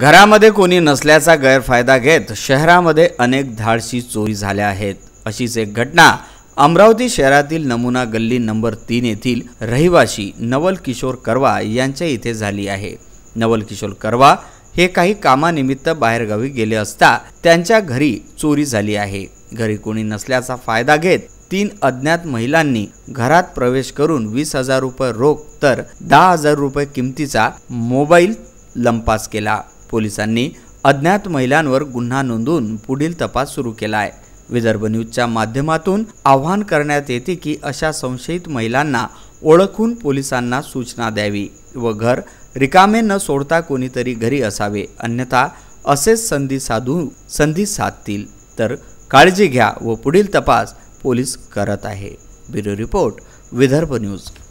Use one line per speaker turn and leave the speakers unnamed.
घरामध्ये कोणी नसल्याचा गैरफायदा घेत शहरामध्ये अनेक धाडशी चोरी झाल्या आहेत अशीच एक घटना अमरावती शहरातील नमुना गल्ली नंबर तीन येथील रहिवाशी नवल किशोर करवा यांच्या इथे झाली आहे नवल किशोर करवा हे काही कामानिमित्त बाहेरगावी गेले असता त्यांच्या घरी चोरी झाली आहे घरी कोणी नसल्याचा फायदा घेत तीन अज्ञात महिलांनी घरात प्रवेश करून वीस हजार रुपये रोख तर दहा हजार रुपये किमतीचा मोबाईल लंपास केला पोलिसांनी अज्ञात महिलांवर गुन्हा नोंदवून पुढील तपास सुरू केला आहे विदर्भ न्यूजच्या माध्यमातून आव्हान करण्यात येते की अशा संशयित महिलांना ओळखून पोलिसांना सूचना द्यावी व घर रिकामे न सोडता कोणीतरी घरी असावे अन्यथा असेच संधी साधू संधी साधतील तर काळजी घ्या व पुढील तपास पोलीस करत आहे ब्युरो
रिपोर्ट विदर्भ न्यूज